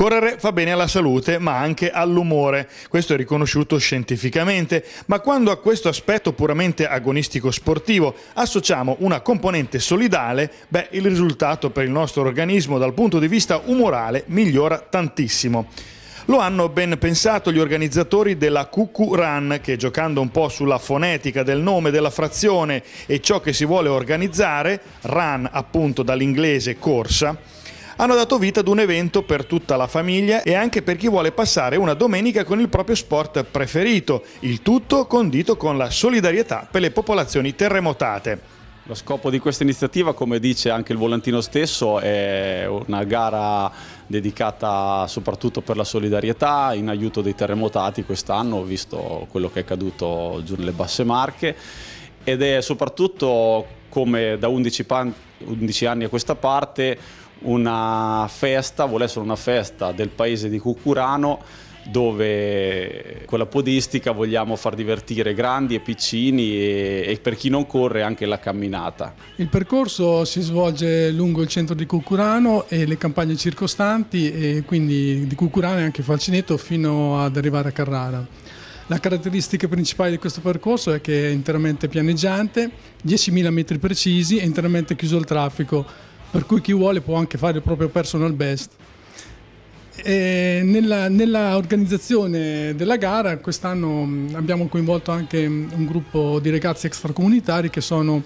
Correre fa bene alla salute ma anche all'umore, questo è riconosciuto scientificamente, ma quando a questo aspetto puramente agonistico sportivo associamo una componente solidale, beh il risultato per il nostro organismo dal punto di vista umorale migliora tantissimo. Lo hanno ben pensato gli organizzatori della QQ Run che giocando un po' sulla fonetica del nome della frazione e ciò che si vuole organizzare, run appunto dall'inglese corsa, hanno dato vita ad un evento per tutta la famiglia e anche per chi vuole passare una domenica con il proprio sport preferito, il tutto condito con la solidarietà per le popolazioni terremotate. Lo scopo di questa iniziativa, come dice anche il volantino stesso, è una gara dedicata soprattutto per la solidarietà in aiuto dei terremotati quest'anno, visto quello che è accaduto giù nelle Basse Marche, ed è soprattutto come da 11, 11 anni a questa parte una festa, vuole essere una festa del paese di Cucurano dove con la podistica vogliamo far divertire grandi e piccini e, e, per chi non corre anche la camminata. Il percorso si svolge lungo il centro di Cucurano e le campagne circostanti e quindi di Cucurano e anche Falcinetto fino ad arrivare a Carrara. La caratteristica principale di questo percorso è che è interamente pianeggiante, 10.000 metri precisi, e interamente chiuso al traffico, per cui chi vuole può anche fare il proprio personal best. Nella, nella, organizzazione della gara quest'anno mm, abbiamo coinvolto anche mm, un gruppo di ragazzi extracomunitari che sono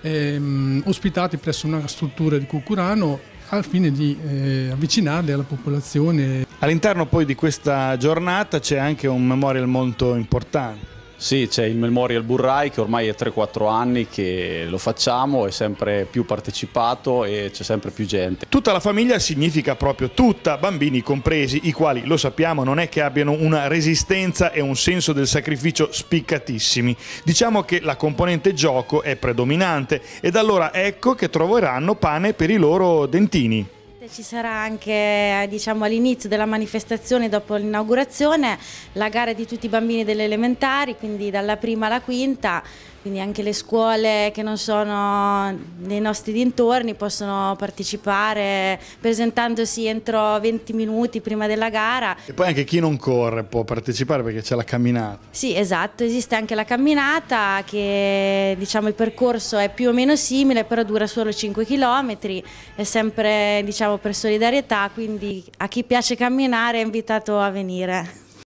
ehm, ospitati presso una struttura di Cucurano al fine di eh, avvicinarli alla popolazione. All'interno poi di questa giornata c'è anche un memorial molto importante. Sì, c'è il Memorial Burrai che ormai è 3-4 anni che lo facciamo, è sempre più partecipato e c'è sempre più gente. Tutta la famiglia significa proprio tutta, bambini compresi, i quali, lo sappiamo, non è che abbiano una resistenza e un senso del sacrificio spiccatissimi. Diciamo che la componente gioco è predominante ed allora ecco che troveranno pane per i loro dentini ci sarà anche eh, diciamo, all'inizio della manifestazione, dopo l'inaugurazione, la gara di tutti i bambini delle elementari, quindi dalla prima alla quinta. Quindi anche le scuole che non sono nei nostri dintorni possono partecipare presentandosi entro 20 minuti prima della gara. E poi anche chi non corre può partecipare perché c'è la camminata. Sì, esatto, esiste anche la camminata che diciamo il percorso è più o meno simile, però dura solo 5 km, è sempre diciamo per solidarietà, quindi a chi piace camminare è invitato a venire.